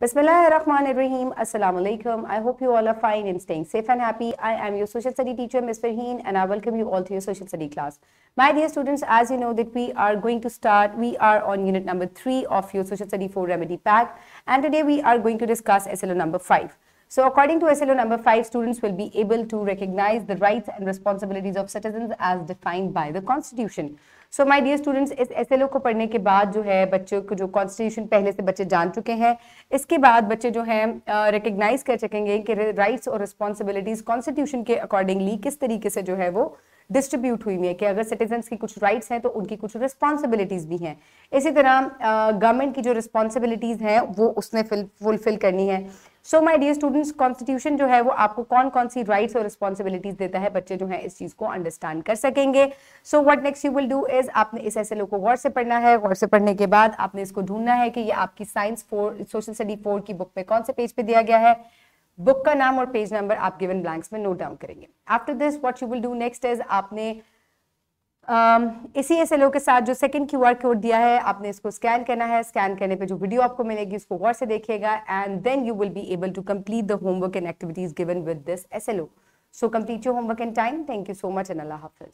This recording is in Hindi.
Bismillahirrahmanirrahim. Assalamu alaikum. I hope you all are fine and staying safe and happy. I am your social study teacher, Ms. Farheen, and I welcome you all to your social study class. My dear students, as you know that we are going to start, we are on unit number 3 of your social study 4 remedy pack, and today we are going to discuss SLO number 5. So according to SLO number 5, students will be able to recognize the rights and responsibilities of citizens as defined by the Constitution. So my dear students इस एस को पढ़ने के बाद जो है बच्चों को जो कॉन्स्टिट्यूशन पहले से बच्चे जान चुके हैं इसके बाद बच्चे जो हैं रिकग्नाइज कर सकेंगे कि राइट्स और रिस्पॉन्सिबिलिटीज़ कॉन्स्टिट्यूशन के अकॉर्डिंगली किस तरीके से जो है वो डिस्ट्रीब्यूट हुई हुई है कि अगर सिटीजन की कुछ राइट्स हैं तो उनकी कुछ रिस्पॉन्सिबिलिटीज़ भी हैं इसी तरह गवर्नमेंट की जो रिस्पॉन्सिबिलिटीज़ हैं वो उसने फुलफिल करनी है so my dear students constitution जो है वो आपको कौन कौन सी राइट्स और रिस्पॉन्सिबिलिटीज देता है बच्चे जो है इस चीज को अंडरस्टैंड कर सकेंगे so what next you will do is आपने इस एस को गौर से पढ़ना है गौर से पढ़ने के बाद आपने इसको ढूंढना है कि ये आपकी science four social study four की बुक में कौन से पेज पे दिया गया है बुक का नाम और पेज नंबर आप गिवन ब्लैंक्स में नोट डाउन करेंगे after this what you will do next is आपने um, इसी एस एल ओ के साथ जो सेकंड क्यू आर कोड दिया है आपने इसको स्कैन करना है स्कैन करने पे जो वीडियो आपको मिलेगी उसको गौर से देखिएगा and then you will be able to complete the homework and activities given with this S L O so complete your homework in time thank you so much and अल्लाह हाफिज